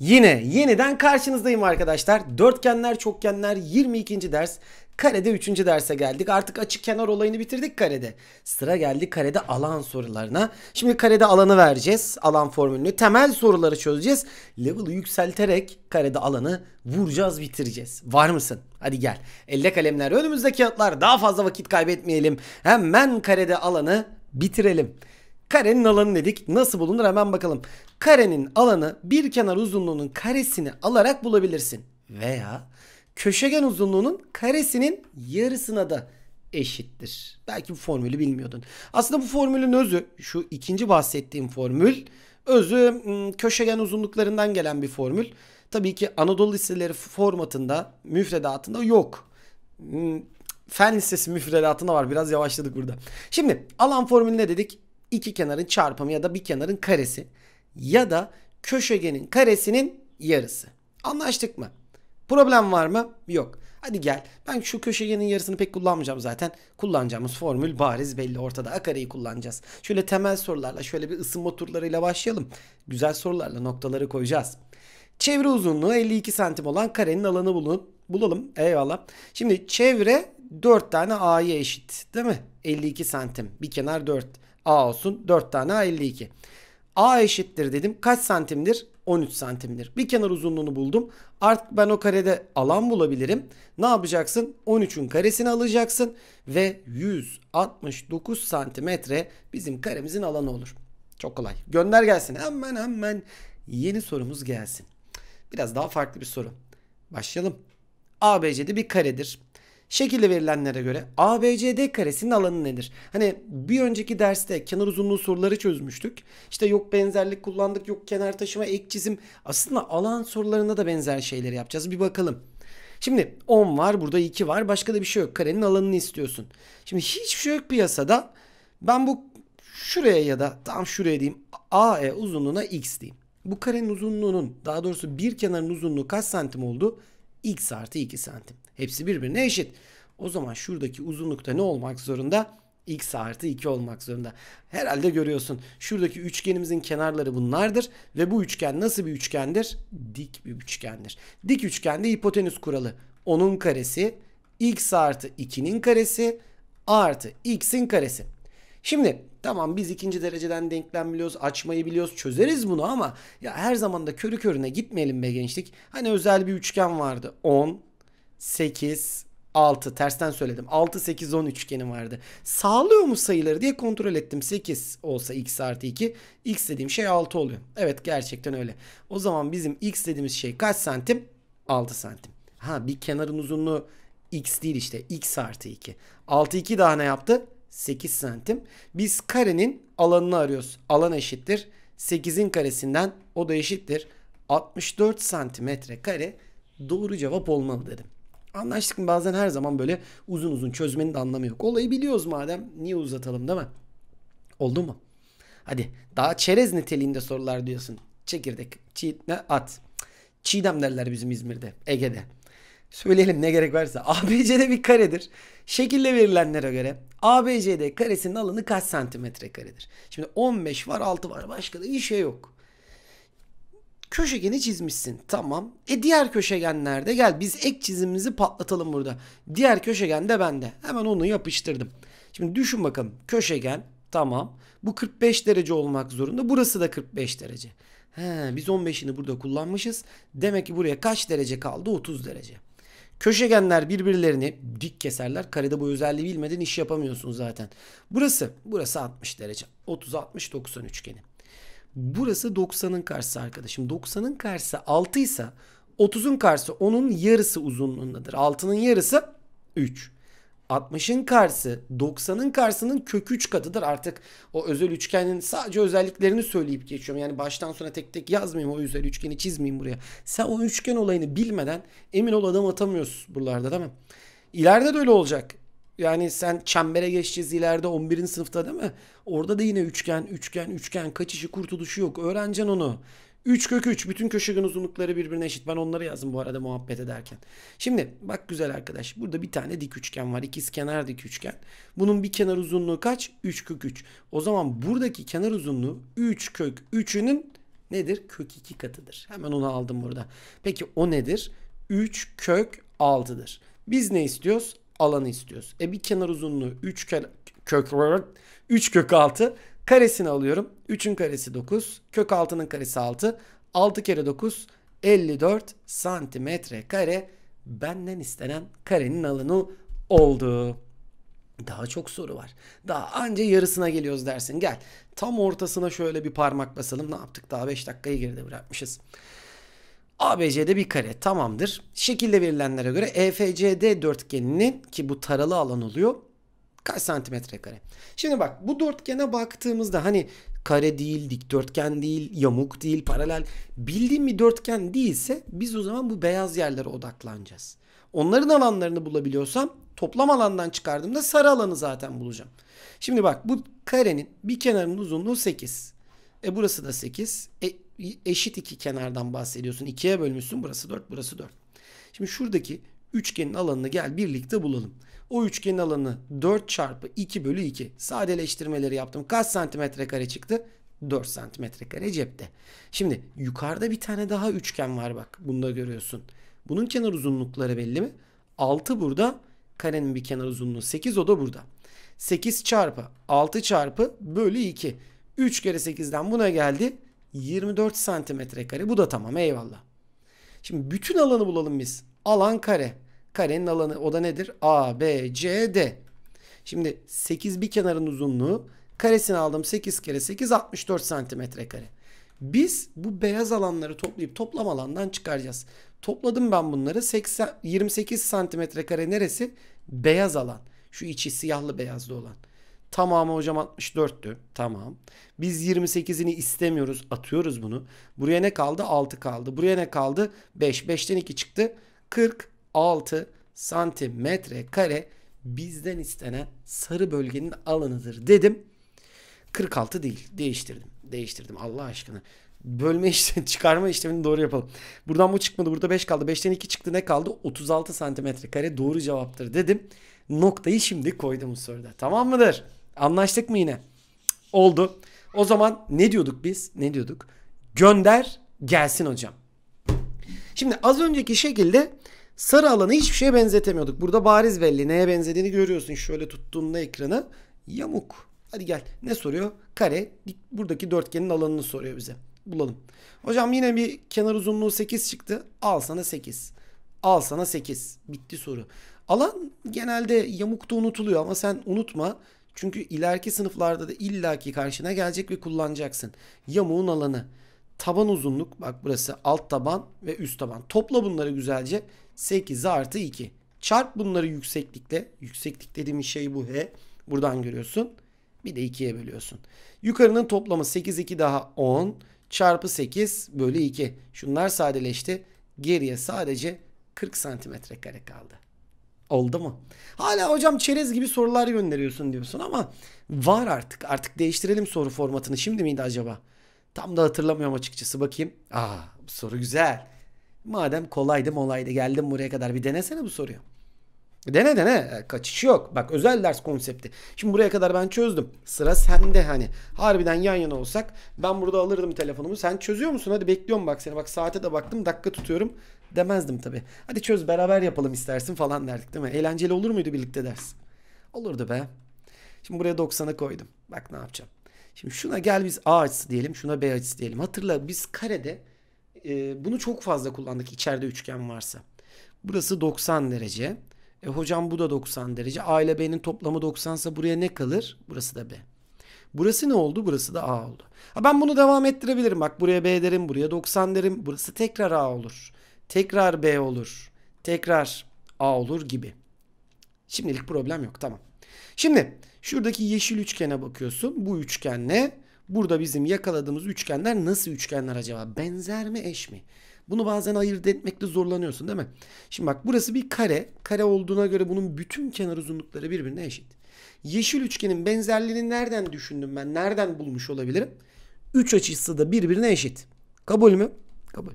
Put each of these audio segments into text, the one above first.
Yine yeniden karşınızdayım arkadaşlar. Dörtgenler, çokgenler 22. ders. Karede 3. derse geldik. Artık açık kenar olayını bitirdik karede. Sıra geldi karede alan sorularına. Şimdi karede alanı vereceğiz. Alan formülünü. Temel soruları çözeceğiz. Level'ı yükselterek karede alanı vuracağız, bitireceğiz. Var mısın? Hadi gel. Elle kalemler önümüzdeki kağıtlar. Daha fazla vakit kaybetmeyelim. Hemen karede alanı bitirelim. Karenin alanı dedik. Nasıl bulunur hemen bakalım. Karenin alanı bir kenar uzunluğunun karesini alarak bulabilirsin. Veya köşegen uzunluğunun karesinin yarısına da eşittir. Belki bu formülü bilmiyordun. Aslında bu formülün özü şu ikinci bahsettiğim formül özü hmm, köşegen uzunluklarından gelen bir formül. Tabii ki Anadolu liseleri formatında müfredatında yok. Hmm, fen lisesi müfredatında var. Biraz yavaşladık burada. Şimdi alan formülü ne dedik? iki kenarın çarpımı ya da bir kenarın karesi ya da köşegenin karesinin yarısı. Anlaştık mı? Problem var mı? Yok. Hadi gel. Ben şu köşegenin yarısını pek kullanmayacağım zaten. Kullanacağımız formül bariz belli ortada. A kareyi kullanacağız. Şöyle temel sorularla şöyle bir ısınma turlarıyla başlayalım. Güzel sorularla noktaları koyacağız. Çevre uzunluğu 52 santim olan karenin alanı bulun, bulalım. Eyvallah. Şimdi çevre 4 tane A'ya eşit değil mi? 52 santim. Bir kenar 4. A olsun. 4 tane A 52. A eşittir dedim. Kaç santimdir? 13 santimdir. Bir kenar uzunluğunu buldum. Artık ben o karede alan bulabilirim. Ne yapacaksın? 13'ün karesini alacaksın ve 169 santimetre bizim karemizin alanı olur. Çok kolay. Gönder gelsin. Hemen hemen yeni sorumuz gelsin. Biraz daha farklı bir soru. Başlayalım. ABC'de bir karedir. Şekilde verilenlere göre ABCD karesinin alanı nedir? Hani bir önceki derste kenar uzunluğu soruları çözmüştük. İşte yok benzerlik kullandık, yok kenar taşıma, ek çizim. Aslında alan sorularında da benzer şeyleri yapacağız. Bir bakalım. Şimdi 10 var, burada 2 var. Başka da bir şey yok. Karenin alanını istiyorsun. Şimdi hiçbir şey yok piyasada. Ben bu şuraya ya da tam şuraya diyeyim. AE uzunluğuna x diyeyim. Bu karenin uzunluğunun daha doğrusu bir kenarın uzunluğu kaç santim oldu? x artı 2 santim. Hepsi birbirine eşit. O zaman şuradaki uzunlukta ne olmak zorunda? x artı 2 olmak zorunda. Herhalde görüyorsun. Şuradaki üçgenimizin kenarları bunlardır ve bu üçgen nasıl bir üçgendir? Dik bir üçgendir. Dik üçgende hipotenüs kuralı. Onun karesi x artı 2'nin karesi artı x'in karesi. Şimdi tamam biz ikinci dereceden denklem biliyoruz, açmayı biliyoruz, çözeriz bunu ama ya her zaman da körü körüne gitmeyelim be gençlik. Hani özel bir üçgen vardı. 10, 8, 6. Tersten söyledim. 6, 8, 10 üçgenim vardı. Sağlıyor mu sayıları diye kontrol ettim. 8 olsa x artı 2. x dediğim şey 6 oluyor. Evet gerçekten öyle. O zaman bizim x dediğimiz şey kaç santim? 6 santim. Ha bir kenarın uzunluğu x değil işte. x artı 2. 6, 2 daha ne yaptı? 8 santim. Biz karenin alanını arıyoruz. Alan eşittir. 8'in karesinden o da eşittir. 64 santimetre kare doğru cevap olmalı dedim. Anlaştık mı bazen her zaman böyle uzun uzun çözmenin de anlamı yok. Olayı biliyoruz madem niye uzatalım değil mi? Oldu mu? Hadi daha çerez niteliğinde sorular diyorsun. Çekirdek, çiğ ne? at. Çiğdem derler bizim İzmir'de, Ege'de. Söyleyelim ne gerek varsa. ABC'de bir karedir. Şekilde verilenlere göre ABC'de karesinin alanı kaç santimetre karedir? Şimdi 15 var 6 var başka da bir şey yok. Köşegeni çizmişsin. Tamam. E diğer köşegenlerde gel biz ek çizimimizi patlatalım burada. Diğer köşegen de bende. Hemen onu yapıştırdım. Şimdi düşün bakalım. Köşegen tamam. Bu 45 derece olmak zorunda. Burası da 45 derece. He, biz 15'ini burada kullanmışız. Demek ki buraya kaç derece kaldı? 30 derece. Köşegenler birbirlerini dik keserler. Karede bu özelliği bilmeden iş yapamıyorsun zaten. Burası, burası 60 derece. 30 60 90 üçgeni. Burası 90'ın karşısı arkadaşım. 90'ın karşısı 6 ise 30'un karşısı onun yarısı uzunluğundadır. 6'nın yarısı 3. 60'ın karşısı 90'ın karşısının kök 3 katıdır. Artık o özel üçgenin sadece özelliklerini söyleyip geçiyorum. Yani baştan sona tek tek yazmayayım o özel üçgeni çizmeyeyim buraya. Sen o üçgen olayını bilmeden emin ol adam atamıyorsun buralarda değil mi? İleride de öyle olacak. Yani sen çembere geçeceğiz ileride 11. sınıfta değil mi? Orada da yine üçgen, üçgen, üçgen kaçışı kurtuluşu yok. Öğreneceksin onu. 3 kök 3 bütün köşegen uzunlukları birbirine eşit. Ben onları yazdım bu arada muhabbet ederken. Şimdi bak güzel arkadaş burada bir tane dik üçgen var. İkiz kenar dik üçgen. Bunun bir kenar uzunluğu kaç? 3 kök 3. O zaman buradaki kenar uzunluğu 3 kök 3'ünün nedir? Kök 2 katıdır. Hemen onu aldım burada. Peki o nedir? 3 kök 6'dır. Biz ne istiyoruz? alanı istiyoruz. E bir kenar uzunluğu 3 kök 3 kök 6 karesini alıyorum. 3'ün karesi 9, kök 6'nın karesi 6. 6 kere 9 54 santimetre kare benden istenen karenin alanı oldu. Daha çok soru var. Daha anca yarısına geliyoruz dersin. Gel tam ortasına şöyle bir parmak basalım. Ne yaptık? Daha 5 dakikayı geride bırakmışız. ABC'de bir kare tamamdır. Şekilde verilenlere göre EFCD dörtgeninin ki bu taralı alan oluyor kaç santimetre kare. Şimdi bak bu dörtgene baktığımızda hani kare değil, dikdörtgen değil, yamuk değil, paralel bildiğim bir dörtgen değilse biz o zaman bu beyaz yerlere odaklanacağız. Onların alanlarını bulabiliyorsam toplam alandan çıkardığımda sarı alanı zaten bulacağım. Şimdi bak bu karenin bir kenarının uzunluğu 8. E burası da 8. E eşit iki kenardan bahsediyorsun. İkiye bölmüşsün burası 4 burası 4. Şimdi şuradaki üçgenin alanını gel birlikte bulalım. O üçgenin alanı 4 çarpı 2 bölü 2. Sadeleştirmeleri yaptım. Kaç santimetre kare çıktı? 4 santimetre kare cepte. Şimdi yukarıda bir tane daha üçgen var bak. Bunu da görüyorsun. Bunun kenar uzunlukları belli mi? 6 burada. Karenin bir kenar uzunluğu 8 o da burada. 8 çarpı 6 çarpı bölü 2. 3 kere 8'den buna geldi. 24 santimetre kare. Bu da tamam eyvallah. Şimdi bütün alanı bulalım biz. Alan kare. Karenin alanı o da nedir? A, B, C, D. Şimdi 8 bir kenarın uzunluğu karesini aldım 8 kere 8 64 santimetre kare. Biz bu beyaz alanları toplayıp toplam alandan çıkaracağız. Topladım ben bunları 80, 28 santimetre kare neresi? Beyaz alan. Şu içi siyahlı beyazlı olan. Tamamı hocam 64'tü. Tamam. Biz 28'ini istemiyoruz. Atıyoruz bunu. Buraya ne kaldı? 6 kaldı. Buraya ne kaldı? 5. 5'ten 2 çıktı. 46 santimetre kare bizden istenen sarı bölgenin alanıdır dedim. 46 değil. Değiştirdim. Değiştirdim Allah aşkına. Bölme işlemi, çıkarma işlemini doğru yapalım. Buradan bu çıkmadı. Burada 5 kaldı. 5'ten 2 çıktı. Ne kaldı? 36 santimetre kare doğru cevaptır dedim. Noktayı şimdi koydum bu soruda. Tamam mıdır? Anlaştık mı yine? Oldu. O zaman ne diyorduk biz? Ne diyorduk? Gönder gelsin hocam. Şimdi az önceki şekilde sarı alanı hiçbir şeye benzetemiyorduk. Burada bariz belli. Neye benzediğini görüyorsun. Şöyle tuttuğunda ekranı yamuk. Hadi gel. Ne soruyor? Kare. Buradaki dörtgenin alanını soruyor bize. Bulalım. Hocam yine bir kenar uzunluğu 8 çıktı. Al sana 8. Al sana 8. Bitti soru. Alan genelde yamukta unutuluyor ama sen unutma. Çünkü ileriki sınıflarda da illaki karşına gelecek ve kullanacaksın. Yamuğun alanı. Taban uzunluk bak burası alt taban ve üst taban. Topla bunları güzelce 8 artı 2. Çarp bunları yükseklikle. Yükseklik dediğim şey bu H. Buradan görüyorsun. Bir de 2'ye bölüyorsun. Yukarının toplamı 8 2 daha 10 çarpı 8 bölü 2. Şunlar sadeleşti. Geriye sadece 40 santimetre kare kaldı. Oldu mu? Hala hocam çerez gibi sorular gönderiyorsun diyorsun ama var artık. Artık değiştirelim soru formatını. Şimdi miydi acaba? Tam da hatırlamıyorum açıkçası. Bakayım. Aa bu soru güzel. Madem kolaydı molaydı geldim buraya kadar bir denesene bu soruyu. Dene dene e, kaçış yok. Bak özel ders konsepti. Şimdi buraya kadar ben çözdüm. Sıra sende hani. Harbiden yan yana olsak ben burada alırdım telefonumu. Sen çözüyor musun? Hadi bekliyorum bak seni. Bak saate de baktım dakika tutuyorum. Demezdim tabi. Hadi çöz beraber yapalım istersin falan derdik değil mi? Eğlenceli olur muydu birlikte ders? Olurdu be. Şimdi buraya 90'a koydum. Bak ne yapacağım. Şimdi şuna gel biz A açısı diyelim. Şuna B açısı diyelim. Hatırla biz karede e, bunu çok fazla kullandık içeride üçgen varsa. Burası 90 derece. E hocam bu da 90 derece. A ile B'nin toplamı 90 ise buraya ne kalır? Burası da B. Burası ne oldu? Burası da A oldu. Ha ben bunu devam ettirebilirim. Bak buraya B derim, buraya 90 derim. Burası tekrar A olur. Tekrar B olur. Tekrar A olur gibi. Şimdilik problem yok. Tamam. Şimdi şuradaki yeşil üçgene bakıyorsun. Bu üçgenle burada bizim yakaladığımız üçgenler nasıl üçgenler acaba? Benzer mi eş mi? Bunu bazen ayırt etmekte zorlanıyorsun değil mi? Şimdi bak burası bir kare. Kare olduğuna göre bunun bütün kenar uzunlukları birbirine eşit. Yeşil üçgenin benzerliğini nereden düşündüm ben? Nereden bulmuş olabilirim? Üç açısı da birbirine eşit. Kabul mü? Kabul.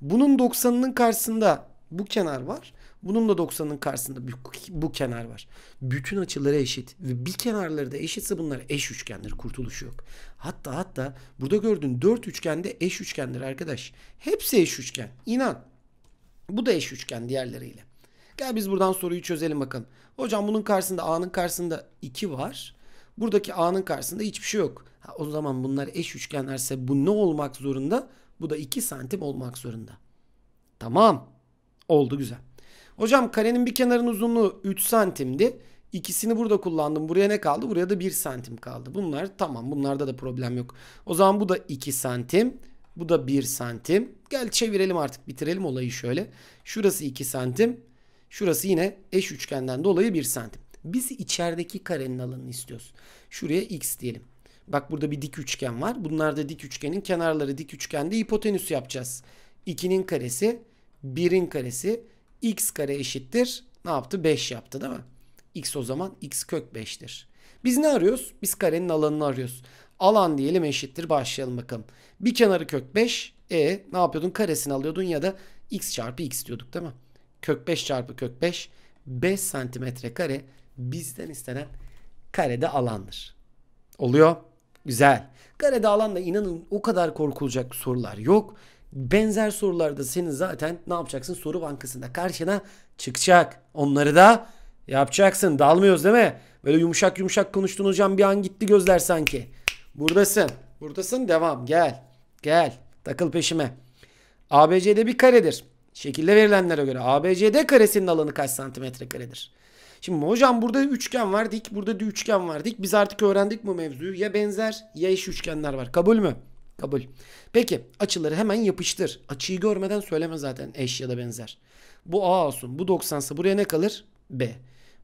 Bunun 90'ının karşısında bu kenar var. Bunun da 90'ın karşısında bu, bu kenar var. Bütün açıları eşit ve bir kenarları da eşitse bunlar eş üçgendir. Kurtuluş yok. Hatta hatta burada gördüğün dört üçgen de eş üçgendir arkadaş. Hepsi eş üçgen. İnan. Bu da eş üçgen diğerleriyle. Gel biz buradan soruyu çözelim bakalım. Hocam bunun karşısında A'nın karşısında 2 var. Buradaki A'nın karşısında hiçbir şey yok. Ha, o zaman bunlar eş üçgenlerse bu ne olmak zorunda? Bu da 2 santim olmak zorunda. Tamam. Oldu güzel. Hocam karenin bir kenarının uzunluğu 3 santimdi. İkisini burada kullandım. Buraya ne kaldı? Buraya da 1 santim kaldı. Bunlar tamam. Bunlarda da problem yok. O zaman bu da 2 santim. Bu da 1 santim. Gel çevirelim artık. Bitirelim olayı şöyle. Şurası 2 santim. Şurası yine eş üçgenden dolayı 1 santim. Biz içerideki karenin alanını istiyoruz. Şuraya x diyelim. Bak burada bir dik üçgen var. Bunlar da dik üçgenin kenarları dik üçgende hipotenüs yapacağız. 2'nin karesi, 1'in karesi, x kare eşittir. Ne yaptı? 5 yaptı değil mi? x o zaman x kök 5'tir. Biz ne arıyoruz? Biz karenin alanını arıyoruz. Alan diyelim eşittir. Başlayalım bakalım. Bir kenarı kök 5. E ne yapıyordun? Karesini alıyordun ya da x çarpı x diyorduk değil mi? Kök 5 çarpı kök 5. 5 santimetre kare bizden istenen karede alandır. Oluyor. Güzel. Karede alanla inanın o kadar korkulacak sorular yok. Benzer sorularda senin zaten ne yapacaksın? Soru bankasında karşına çıkacak. Onları da yapacaksın. Dalmıyoruz değil mi? Böyle yumuşak yumuşak konuştun hocam bir an gitti gözler sanki. Buradasın. Buradasın devam. Gel. Gel. Takıl peşime. ABC'de bir karedir. Şekilde verilenlere göre ABCD karesinin alanı kaç santimetre karedir? Şimdi hocam burada üçgen var dik, burada da üçgen var dik. Biz artık öğrendik bu mevzuyu. Ya benzer ya eş üçgenler var. Kabul mü? Kabul. Peki açıları hemen yapıştır. Açıyı görmeden söyleme zaten eş ya da benzer. Bu A olsun. Bu 90 buraya ne kalır? B.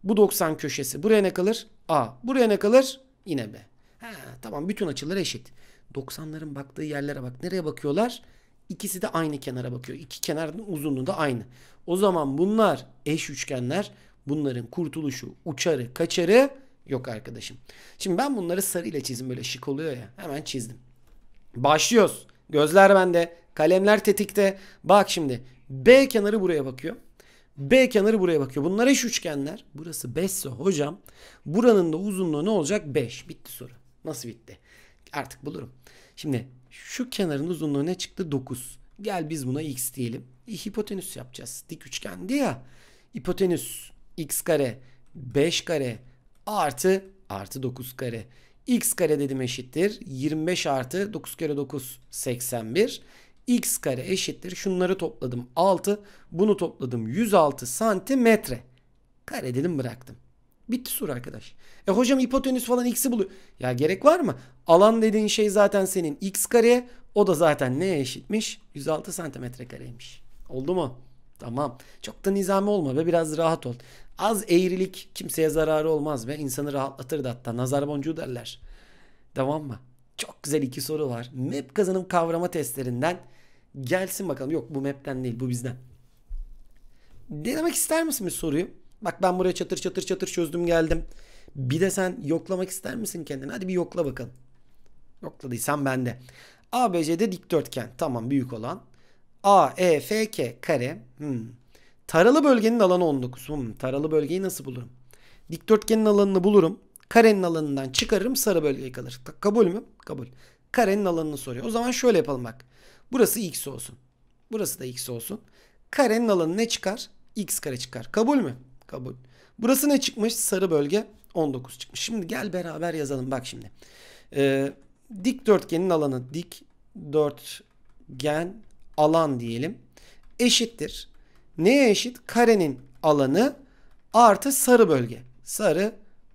Bu 90 köşesi buraya ne kalır? A. Buraya ne kalır? Yine B. Ha, tamam bütün açılar eşit. 90'ların baktığı yerlere bak. Nereye bakıyorlar? İkisi de aynı kenara bakıyor. İki kenarın uzunluğu da aynı. O zaman bunlar eş üçgenler. Bunların kurtuluşu, uçarı, kaçarı yok arkadaşım. Şimdi ben bunları sarıyla çizim böyle şık oluyor ya. Hemen çizdim. Başlıyoruz. Gözler bende. Kalemler tetikte. Bak şimdi. B kenarı buraya bakıyor. B kenarı buraya bakıyor. Bunlar eş üçgenler. Burası 5 hocam buranın da uzunluğu ne olacak? 5. Bitti soru. Nasıl bitti? Artık bulurum. Şimdi şu kenarın uzunluğu ne çıktı? 9. Gel biz buna x diyelim. E, hipotenüs yapacağız. Dik üçgendi ya. Hipotenüs x kare 5 kare artı artı 9 kare x kare dedim eşittir. 25 artı 9 kere 9 81. x kare eşittir. Şunları topladım 6. Bunu topladım 106 santimetre. Kare dedim bıraktım. Bitti soru arkadaş. E hocam hipotenüs falan x'i buluyor. Ya gerek var mı? Alan dediğin şey zaten senin x kare. O da zaten neye eşitmiş? 106 santimetre kareymiş. Oldu mu? Tamam. Çok da nizami olma ve biraz rahat ol. Az eğrilik kimseye zararı olmaz be. İnsanı rahatlatır da hatta nazar boncuğu derler. Devam mı? Çok güzel iki soru var. Map kazanım kavrama testlerinden gelsin bakalım. Yok bu map'ten değil bu bizden. Denemek ister misin bir soruyu? Bak ben buraya çatır çatır çatır çözdüm geldim. Bir de sen yoklamak ister misin kendini? Hadi bir yokla bakalım. Yokladıysan bende. ABC'de dikdörtgen. Tamam büyük olan. A, E, F, K kare. Hmm. Taralı bölgenin alanı 19. Hmm, taralı bölgeyi nasıl bulurum? Dikdörtgenin alanını bulurum. Karenin alanından çıkarırım sarı bölgeye kalır. Kabul mü? Kabul. Karenin alanını soruyor. O zaman şöyle yapalım bak. Burası x olsun. Burası da x olsun. Karenin alanı ne çıkar? x kare çıkar. Kabul mü? Kabul. Burası ne çıkmış? Sarı bölge 19 çıkmış. Şimdi gel beraber yazalım. Bak şimdi. Ee, dikdörtgenin alanı dikdörtgen alan diyelim. Eşittir neye eşit? Karenin alanı artı sarı bölge. Sarı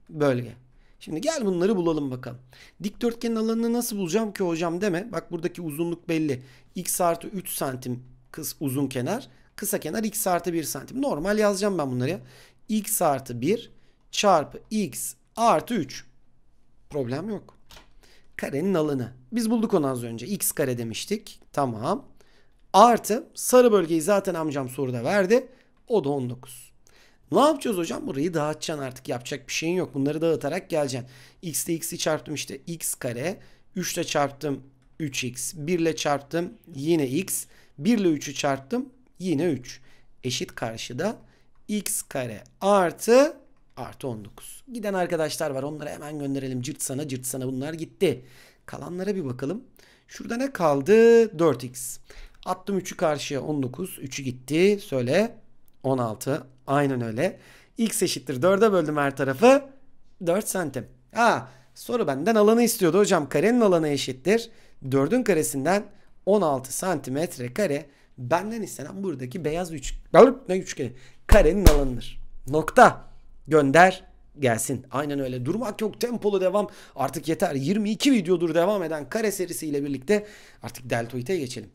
bölge. Şimdi gel bunları bulalım bakalım. Dikdörtgenin alanını nasıl bulacağım ki hocam deme. Bak buradaki uzunluk belli. X artı 3 santim kıs uzun kenar. Kısa kenar x artı 1 santim. Normal yazacağım ben bunları ya. x artı 1 çarpı x artı 3. Problem yok. Karenin alanı. Biz bulduk onu az önce. x kare demiştik. Tamam. Artı sarı bölgeyi zaten amcam soruda verdi. O da 19. Ne yapacağız hocam? Burayı dağıtacaksın artık. Yapacak bir şeyin yok. Bunları dağıtarak geleceksin. X ile x'i çarptım işte x kare. 3 ile çarptım 3x. 1 ile çarptım yine x. 1 ile 3'ü çarptım yine 3. Eşit karşıda x kare artı artı 19. Giden arkadaşlar var. Onları hemen gönderelim. Cırt sana cırt sana bunlar gitti. Kalanlara bir bakalım. Şurada ne kaldı? 4x. Attım 3'ü karşıya 19. 3'ü gitti. Söyle. 16. Aynen öyle. X eşittir 4'e böldüm her tarafı. 4 santim. Ha soru benden alanı istiyordu hocam. Karenin alanı eşittir. 4'ün karesinden 16 santimetre kare benden istenen buradaki beyaz üç, ne üçgeni karenin alanıdır. Nokta. Gönder gelsin. Aynen öyle. Durmak yok. Tempolu devam. Artık yeter. 22 videodur devam eden kare serisiyle birlikte artık deltoide geçelim.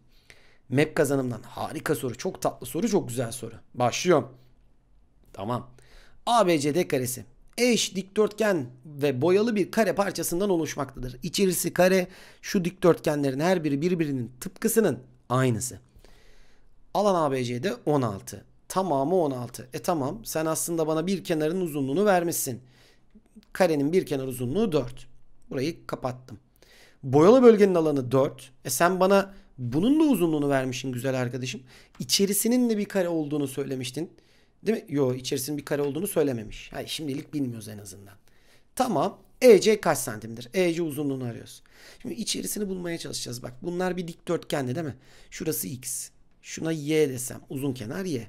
Map kazanımdan harika soru. Çok tatlı soru. Çok güzel soru. Başlıyorum. Tamam. ABCD karesi eş dikdörtgen ve boyalı bir kare parçasından oluşmaktadır. İçerisi kare şu dikdörtgenlerin her biri birbirinin tıpkısının aynısı. Alan ABC'de 16. Tamamı 16. E tamam sen aslında bana bir kenarın uzunluğunu vermişsin. Karenin bir kenar uzunluğu 4. Burayı kapattım. Boyalı bölgenin alanı 4. E sen bana bunun da uzunluğunu vermişsin güzel arkadaşım. İçerisinin de bir kare olduğunu söylemiştin. Değil mi? Yo içerisinin bir kare olduğunu söylememiş. Hayır, şimdilik bilmiyoruz en azından. Tamam. EC kaç santimdir? EC uzunluğunu arıyoruz. Şimdi içerisini bulmaya çalışacağız. Bak bunlar bir dikdörtgendi değil mi? Şurası X. Şuna Y desem. Uzun kenar Y.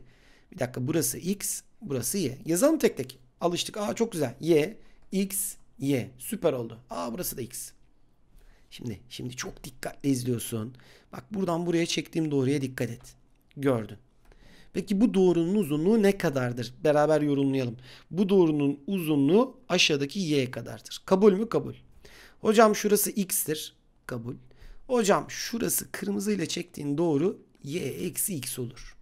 Bir dakika burası X. Burası Y. Yazalım tek tek. Alıştık. Aa çok güzel. Y. X. Y. Süper oldu. Aa burası da X. Şimdi şimdi çok dikkatli izliyorsun. Bak buradan buraya çektiğim doğruya dikkat et. Gördün. Peki bu doğrunun uzunluğu ne kadardır? Beraber yorumlayalım. Bu doğrunun uzunluğu aşağıdaki y kadardır. Kabul mü? Kabul. Hocam şurası x'tir. Kabul. Hocam şurası kırmızıyla çektiğin doğru y eksi x olur.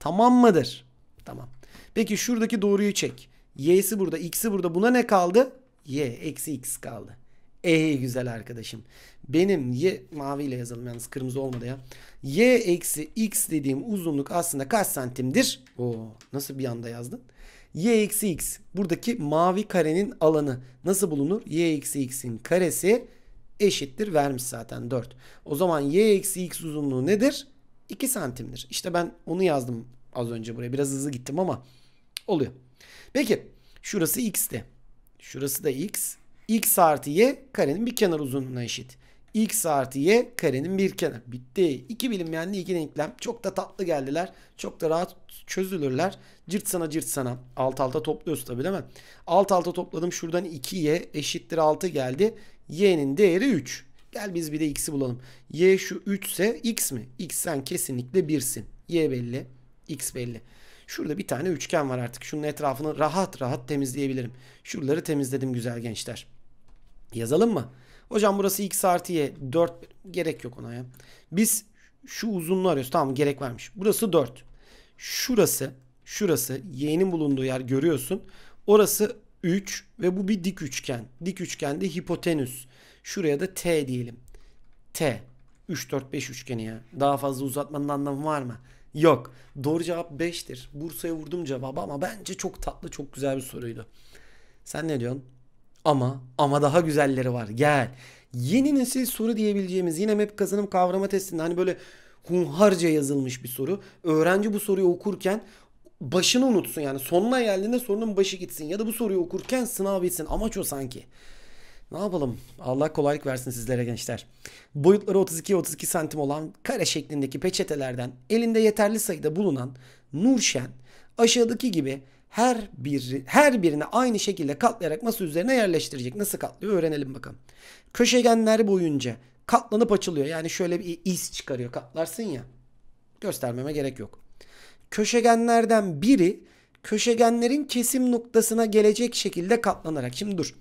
Tamam mıdır? Tamam. Peki şuradaki doğruyu çek. Y'si burada, x'i burada. Buna ne kaldı? Y eksi x kaldı. Ey güzel arkadaşım. Benim y maviyle yazalım yalnız kırmızı olmadı ya. Y eksi x dediğim uzunluk aslında kaç santimdir? Oo nasıl bir anda yazdın? Y eksi x. Buradaki mavi karenin alanı nasıl bulunur? Y eksi x'in karesi eşittir. Vermiş zaten 4. O zaman y eksi x uzunluğu nedir? 2 santimdir. İşte ben onu yazdım az önce buraya. Biraz hızlı gittim ama oluyor. Peki şurası x'ti. Şurası da x x artı y karenin bir kenar uzunluğuna eşit. x artı y karenin bir kenar. Bitti. İki bilinmeyenli iki denklem. Çok da tatlı geldiler. Çok da rahat çözülürler. Cırt sana cırt sana. Alt alta topluyoruz tabi değil mi? Alt alta topladım. Şuradan 2y eşittir 6 geldi. y'nin değeri 3. Gel biz bir de x'i bulalım. y şu 3 ise x mi? x sen kesinlikle 1'sin. y belli. x belli. Şurada bir tane üçgen var artık. Şunun etrafını rahat rahat temizleyebilirim. Şuraları temizledim güzel gençler. Yazalım mı? Hocam burası x artı y 4 gerek yok ona ya. Biz şu uzunluğu arıyoruz. Tamam gerek varmış. Burası 4. Şurası şurası y'nin bulunduğu yer görüyorsun. Orası 3 ve bu bir dik üçgen. Dik üçgende hipotenüs. Şuraya da t diyelim. T. 3 4 5 üçgeni ya. Daha fazla uzatmanın anlamı var mı? Yok. Doğru cevap 5'tir. Bursa'ya vurdum cevabı ama bence çok tatlı, çok güzel bir soruydu. Sen ne diyorsun? Ama ama daha güzelleri var. Gel. Yeni nesil soru diyebileceğimiz yine map kazanım kavrama testinde hani böyle hunharca yazılmış bir soru. Öğrenci bu soruyu okurken başını unutsun yani sonuna geldiğinde sorunun başı gitsin ya da bu soruyu okurken sınav bitsin. Amaç o sanki. Ne yapalım? Allah kolaylık versin sizlere gençler. Boyutları 32-32 santim olan kare şeklindeki peçetelerden elinde yeterli sayıda bulunan Nurşen aşağıdaki gibi her bir her birini aynı şekilde katlayarak masa üzerine yerleştirecek. Nasıl katlıyor öğrenelim bakalım. Köşegenler boyunca katlanıp açılıyor. Yani şöyle bir iz çıkarıyor katlarsın ya. Göstermeme gerek yok. Köşegenlerden biri köşegenlerin kesim noktasına gelecek şekilde katlanarak. Şimdi dur.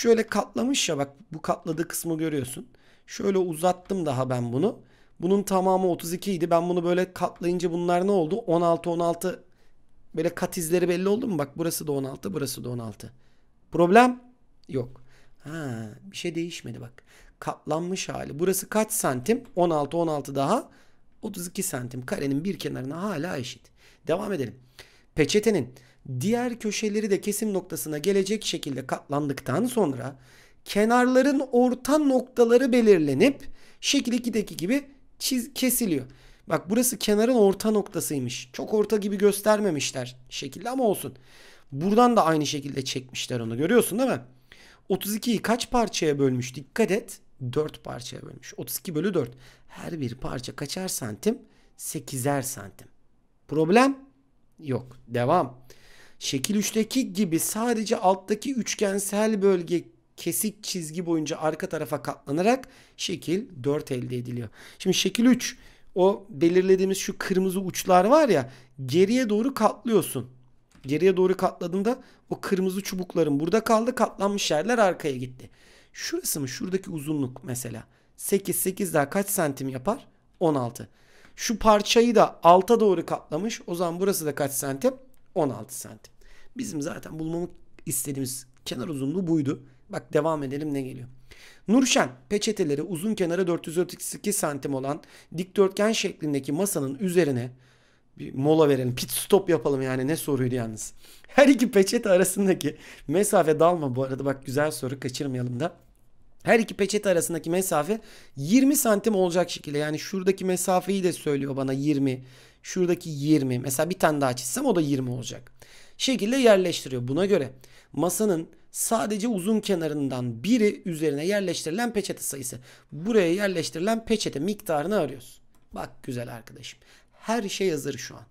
Şöyle katlamış ya bak bu katladığı kısmı görüyorsun. Şöyle uzattım daha ben bunu. Bunun tamamı 32 idi. Ben bunu böyle katlayınca bunlar ne oldu? 16 16 Böyle kat izleri belli oldu mu? Bak burası da 16, burası da 16. Problem yok. Ha, bir şey değişmedi bak. Katlanmış hali. Burası kaç santim? 16, 16 daha. 32 santim. Karenin bir kenarına hala eşit. Devam edelim. Peçetenin diğer köşeleri de kesim noktasına gelecek şekilde katlandıktan sonra kenarların orta noktaları belirlenip şekil 2'deki gibi çiz kesiliyor. Bak burası kenarın orta noktasıymış. Çok orta gibi göstermemişler şekilde ama olsun. Buradan da aynı şekilde çekmişler onu. Görüyorsun değil mi? 32'yi kaç parçaya bölmüş? Dikkat et. 4 parçaya bölmüş. 32 bölü 4. Her bir parça kaçar santim? 8'er santim. Problem yok. Devam. Şekil 3'teki gibi sadece alttaki üçgensel bölge kesik çizgi boyunca arka tarafa katlanarak şekil 4 elde ediliyor. Şimdi şekil 3 o belirlediğimiz şu kırmızı uçlar var ya geriye doğru katlıyorsun. Geriye doğru katladığında o kırmızı çubukların burada kaldı katlanmış yerler arkaya gitti. Şurası mı? Şuradaki uzunluk mesela. 8 8 daha kaç santim yapar? 16. Şu parçayı da alta doğru katlamış. O zaman burası da kaç santim? 16 santim. Bizim zaten bulmamı istediğimiz kenar uzunluğu buydu. Bak devam edelim ne geliyor. Nurşen peçeteleri uzun kenarı 432 santim olan dikdörtgen şeklindeki masanın üzerine bir mola verelim. Pit stop yapalım yani ne soruydu yalnız. Her iki peçete arasındaki mesafe dalma bu arada bak güzel soru kaçırmayalım da. Her iki peçete arasındaki mesafe 20 santim olacak şekilde. Yani şuradaki mesafeyi de söylüyor bana 20. Şuradaki 20. Mesela bir tane daha çizsem o da 20 olacak. Şekilde yerleştiriyor. Buna göre masanın sadece uzun kenarından biri üzerine yerleştirilen peçete sayısı. Buraya yerleştirilen peçete miktarını arıyoruz. Bak güzel arkadaşım. Her şey hazır şu an.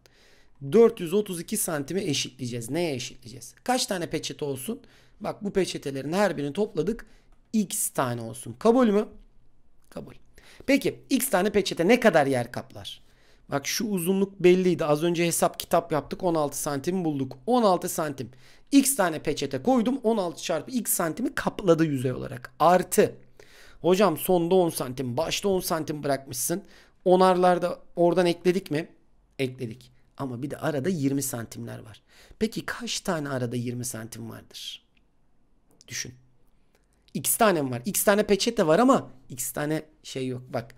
432 santime eşitleyeceğiz. Neye eşitleyeceğiz? Kaç tane peçete olsun? Bak bu peçetelerin her birini topladık. X tane olsun. Kabul mü? Kabul. Peki X tane peçete ne kadar yer kaplar? Bak şu uzunluk belliydi. Az önce hesap kitap yaptık. 16 santim bulduk. 16 santim. X tane peçete koydum 16 çarpı X santimi kapladı yüzey olarak. Artı hocam sonda 10 santim başta 10 santim bırakmışsın. Onarlarda oradan ekledik mi? Ekledik. Ama bir de arada 20 santimler var. Peki kaç tane arada 20 santim vardır? Düşün. X tane var? X tane peçete var ama X tane şey yok. Bak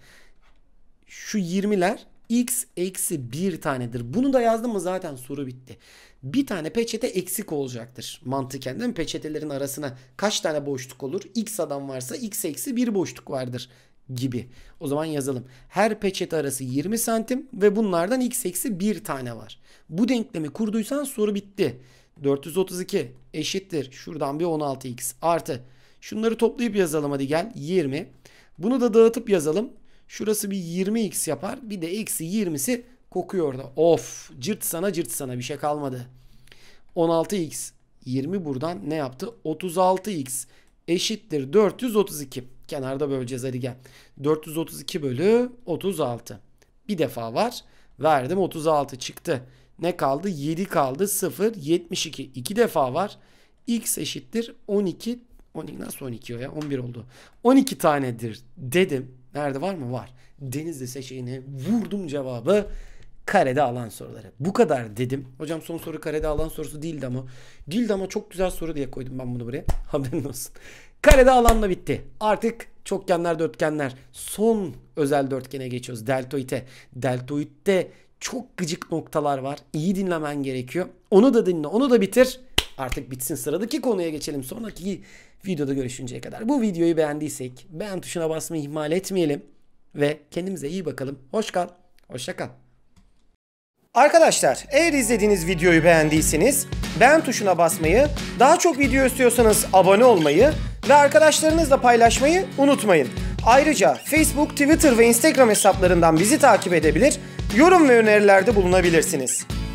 şu 20'ler X eksi 1 tanedir. Bunu da yazdım mı zaten soru bitti bir tane peçete eksik olacaktır. Mantıken değil mi? Peçetelerin arasına kaç tane boşluk olur? X adam varsa X eksi bir boşluk vardır gibi. O zaman yazalım. Her peçete arası 20 santim ve bunlardan x eksi bir tane var. Bu denklemi kurduysan soru bitti. 432 eşittir. Şuradan bir 16x artı. Şunları toplayıp yazalım hadi gel. 20. Bunu da dağıtıp yazalım. Şurası bir 20x yapar. Bir de eksi 20'si Kokuyor orada. Of cırt sana cırt sana bir şey kalmadı. 16x 20 buradan ne yaptı? 36x eşittir 432. Kenarda böleceğiz hadi gel. 432 bölü 36. Bir defa var. Verdim 36 çıktı. Ne kaldı? 7 kaldı. 0 72. 2 defa var. X eşittir 12 12 nasıl 12 o ya? 11 oldu. 12 tanedir dedim. Nerede var mı? Var. Denizli seçeneğine vurdum cevabı karede alan soruları. Bu kadar dedim. Hocam son soru karede alan sorusu değildi ama. Değildi ama çok güzel soru diye koydum ben bunu buraya. Haberin olsun. Karede alanla bitti. Artık çokgenler, dörtgenler. Son özel dörtgene geçiyoruz. Deltoide. Deltoid'de çok gıcık noktalar var. İyi dinlemen gerekiyor. Onu da dinle, onu da bitir. Artık bitsin sıradaki konuya geçelim. Sonraki videoda görüşünceye kadar. Bu videoyu beğendiysek beğen tuşuna basmayı ihmal etmeyelim. Ve kendimize iyi bakalım. Hoş kal. Hoşça kal. Arkadaşlar eğer izlediğiniz videoyu beğendiyseniz beğen tuşuna basmayı, daha çok video istiyorsanız abone olmayı ve arkadaşlarınızla paylaşmayı unutmayın. Ayrıca Facebook, Twitter ve Instagram hesaplarından bizi takip edebilir, yorum ve önerilerde bulunabilirsiniz.